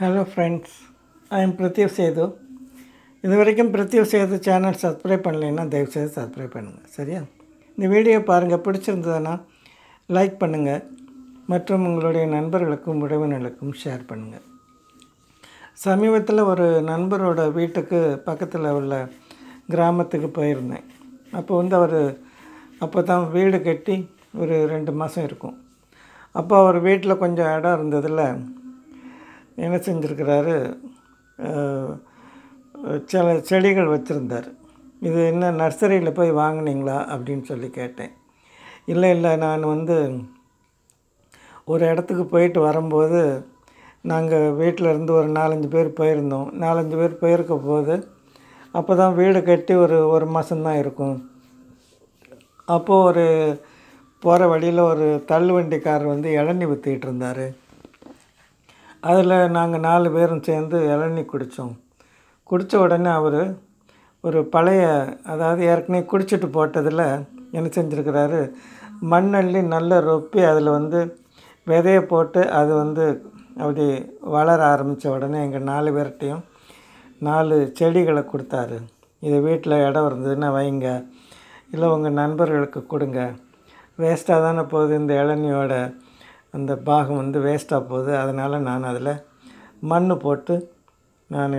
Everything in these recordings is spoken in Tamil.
ஹலோ ஃப்ரெண்ட்ஸ் ஐ எம் பிரத்யூப் சேது இது வரைக்கும் பிரத்யூப் சேது சேனல் சப்ஸ்கிரைப் பண்ணலைன்னா தயவுசெய்து சப்ஸ்கிரைப் பண்ணுங்கள் சரியா இந்த வீடியோ பாருங்கள் பிடிச்சிருந்ததுன்னா லைக் பண்ணுங்கள் மற்றும் உங்களுடைய நண்பர்களுக்கும் உறவினர்களுக்கும் ஷேர் பண்ணுங்கள் சமீபத்தில் ஒரு நண்பரோட வீட்டுக்கு பக்கத்தில் உள்ள கிராமத்துக்கு போயிருந்தேன் அப்போ வந்து அவர் அப்போ தான் வீடு கட்டி ஒரு ரெண்டு மாதம் இருக்கும் அப்போ அவர் வீட்டில் கொஞ்சம் இடம் இருந்ததில்ல என்ன செஞ்சுருக்கிறாரு சில செடிகள் வச்சுருந்தார் இது என்ன நர்சரியில் போய் வாங்கினீங்களா அப்படின்னு சொல்லி கேட்டேன் இல்லை இல்லை நான் வந்து ஒரு இடத்துக்கு போயிட்டு வரும்போது நாங்கள் வீட்டில் இருந்து ஒரு நாலஞ்சு பேர் போயிருந்தோம் நாலஞ்சு பேர் போயிருக்க போது அப்போ தான் வீடு கட்டி ஒரு ஒரு மாதம்தான் இருக்கும் அப்போது ஒரு போகிற வழியில் ஒரு தள்ளுவண்டிக்காரர் வந்து இளநி ஊற்றிக்கிட்டு இருந்தார் அதில் நாங்கள் நாலு பேரும் சேர்ந்து இளநீ குடித்தோம் குடித்த உடனே அவர் ஒரு பழைய அதாவது ஏற்கனவே குடிச்சிட்டு போட்டதில் என்ன செஞ்சுருக்கிறாரு மண்ணள்ளி நல்லா ரொப்பி அதில் வந்து விதையை போட்டு அது வந்து அப்படி வளர ஆரம்பித்த உடனே எங்கள் நாலு பேர்கிட்டையும் நாலு செடிகளை கொடுத்தாரு இது வீட்டில் இடம் இருந்ததுன்னா வைங்க இல்லை உங்கள் நண்பர்களுக்கு கொடுங்க வேஸ்ட்டாக தானே போகுது இந்த இளநியோட அந்த பாகம் வந்து வேஸ்ட்டாக போகுது அதனால் நான் அதில் மண் போட்டு நான்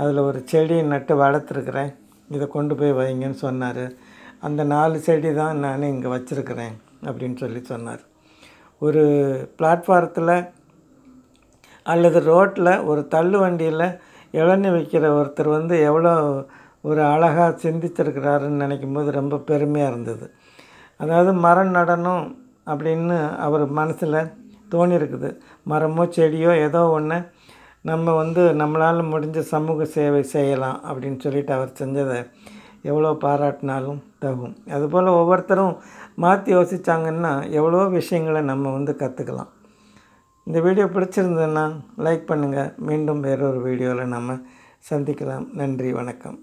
அதில் ஒரு செடி நட்டு வளர்த்துருக்குறேன் இதை கொண்டு போய் வைங்கன்னு சொன்னார் அந்த நாலு செடி தான் நான் இங்கே வச்சுருக்கிறேன் அப்படின்னு சொல்லி சொன்னார் ஒரு பிளாட்ஃபாரத்தில் அல்லது ரோட்டில் ஒரு தள்ளு வண்டியில் இளநி வைக்கிற ஒருத்தர் வந்து எவ்வளோ ஒரு அழகாக சிந்திச்சிருக்கிறாருன்னு நினைக்கும் போது ரொம்ப பெருமையாக இருந்தது அதாவது மரம் நடனம் அப்படின்னு அவர் மனசில் தோணியிருக்குது மரமோ செடியோ ஏதோ ஒன்று நம்ம வந்து நம்மளால் முடிஞ்ச சமூக சேவை செய்யலாம் அப்படின்னு சொல்லிட்டு அவர் செஞ்சதை எவ்வளோ பாராட்டினாலும் தகும் அதுபோல் ஒவ்வொருத்தரும் மாற்றி யோசித்தாங்கன்னா எவ்வளோ விஷயங்களை நம்ம வந்து கற்றுக்கலாம் இந்த வீடியோ பிடிச்சிருந்ததுன்னா லைக் பண்ணுங்கள் மீண்டும் வேறொரு வீடியோவில் நம்ம சந்திக்கலாம் நன்றி வணக்கம்